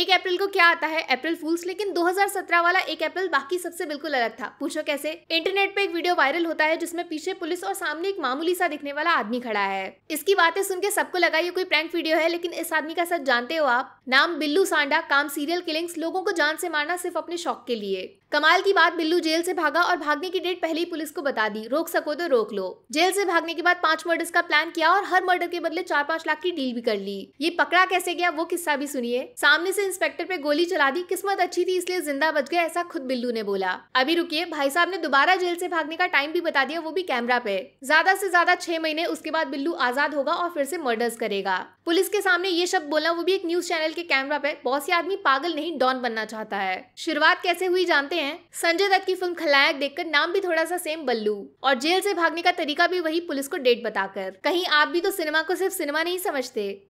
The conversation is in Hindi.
एक अप्रैल को क्या आता है अप्रैल फूल्स लेकिन 2017 वाला एक अप्रैल बाकी सबसे बिल्कुल अलग था पूछो कैसे इंटरनेट पे एक वीडियो वायरल होता है जिसमें पीछे पुलिस और सामने एक मामूली सा दिखने वाला आदमी खड़ा है इसकी बातें सुन के सबको लगा ये कोई प्रैंक वीडियो है लेकिन इस आदमी का सच जानते हो आप नाम बिल्लू सांडा काम सीरियल किलिंग्स लोगों को जान से मारना सिर्फ अपने शौक के लिए कमाल की बात बिल्लू जेल से भागा और भागने की डेट पहले ही पुलिस को बता दी रोक सको तो रोक लो जेल से भागने के बाद पांच मर्डर्स का प्लान किया और हर मर्डर के बदले चार पांच लाख की डील भी कर ली ये पकड़ा कैसे गया वो किस्सा भी सुनिए सामने से इंस्पेक्टर पे गोली चला दी किस्मत अच्छी थी इसलिए जिंदा बच गया ऐसा खुद बिल्लू ने बोला अभी रुकिए भाई साहब ने दोबारा जेल से भागने का टाइम भी बता दिया वो भी कैमरा पे ज्यादा से ज्यादा छह महीने उसके बाद बिल्लू आजाद होगा और फिर से मर्डर्स करेगा पुलिस के सामने ये शब्द बोला वो भी एक न्यूज चैनल के कैमरा पे बहुत से आदमी पागल नहीं डॉन बनना चाहता है शुरुआत कैसे हुई जानते हैं संजय दत्त की फिल्म खलनायक देखकर नाम भी थोड़ा सा सेम बल्लू और जेल से भागने का तरीका भी वही पुलिस को डेट बताकर कहीं आप भी तो सिनेमा को सिर्फ सिनेमा नहीं समझते